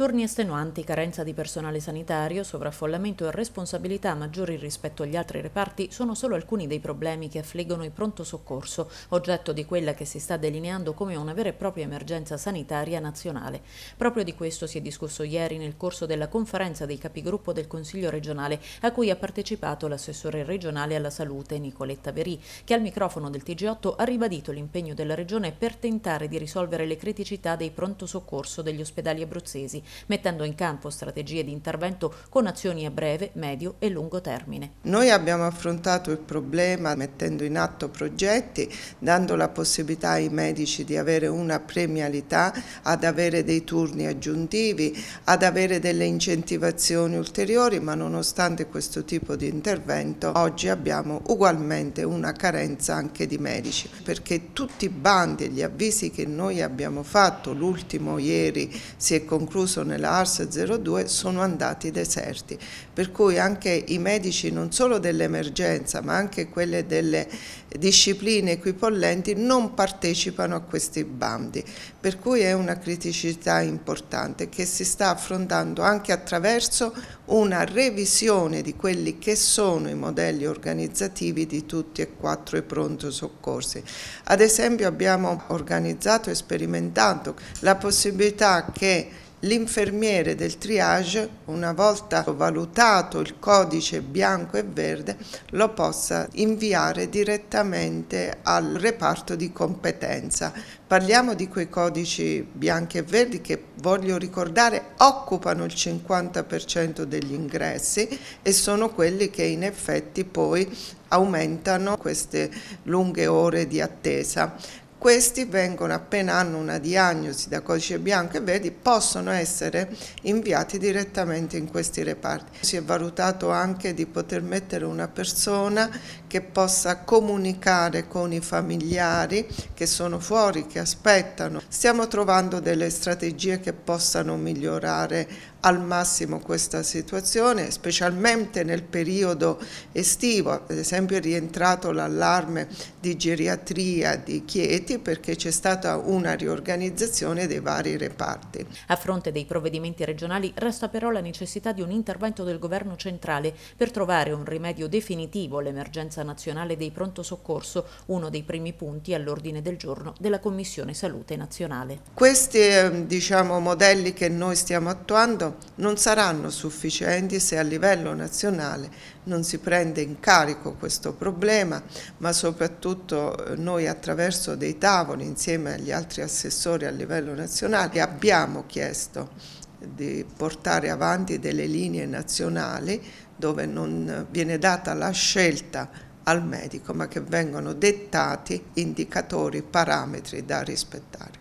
torni estenuanti carenza di personale sanitario, sovraffollamento e responsabilità maggiori rispetto agli altri reparti sono solo alcuni dei problemi che affliggono il pronto soccorso, oggetto di quella che si sta delineando come una vera e propria emergenza sanitaria nazionale. Proprio di questo si è discusso ieri nel corso della conferenza dei capigruppo del Consiglio regionale, a cui ha partecipato l'assessore regionale alla salute Nicoletta Verì, che al microfono del TG8 ha ribadito l'impegno della regione per tentare di risolvere le criticità dei pronto soccorso degli ospedali abruzzesi, mettendo in campo strategie di intervento con azioni a breve, medio e lungo termine. Noi abbiamo affrontato il problema mettendo in atto progetti, dando la possibilità ai medici di avere una premialità, ad avere dei turni aggiuntivi, ad avere delle incentivazioni ulteriori, ma nonostante questo tipo di intervento oggi abbiamo ugualmente una carenza anche di medici, perché tutti i bandi e gli avvisi che noi abbiamo fatto, l'ultimo ieri si è concluso agosto nella ARS 02 sono andati deserti, per cui anche i medici non solo dell'emergenza ma anche quelle delle discipline equipollenti non partecipano a questi bandi, per cui è una criticità importante che si sta affrontando anche attraverso una revisione di quelli che sono i modelli organizzativi di tutti e quattro i pronto soccorsi. Ad esempio abbiamo organizzato e sperimentato la possibilità che L'infermiere del triage, una volta valutato il codice bianco e verde, lo possa inviare direttamente al reparto di competenza. Parliamo di quei codici bianchi e verdi che, voglio ricordare, occupano il 50% degli ingressi e sono quelli che in effetti poi aumentano queste lunghe ore di attesa questi vengono appena hanno una diagnosi da codice bianco e vedi possono essere inviati direttamente in questi reparti. Si è valutato anche di poter mettere una persona che possa comunicare con i familiari che sono fuori, che aspettano. Stiamo trovando delle strategie che possano migliorare al massimo questa situazione, specialmente nel periodo estivo, ad esempio è rientrato l'allarme di geriatria di Chieti perché c'è stata una riorganizzazione dei vari reparti. A fronte dei provvedimenti regionali resta però la necessità di un intervento del governo centrale per trovare un rimedio definitivo all'emergenza nazionale dei pronto soccorso, uno dei primi punti all'ordine del giorno della Commissione Salute Nazionale. Questi ehm, diciamo, modelli che noi stiamo attuando non saranno sufficienti se a livello nazionale non si prende in carico questo problema, ma soprattutto eh, noi attraverso dei tavoli insieme agli altri assessori a livello nazionale abbiamo chiesto di portare avanti delle linee nazionali dove non viene data la scelta al medico ma che vengono dettati indicatori, parametri da rispettare.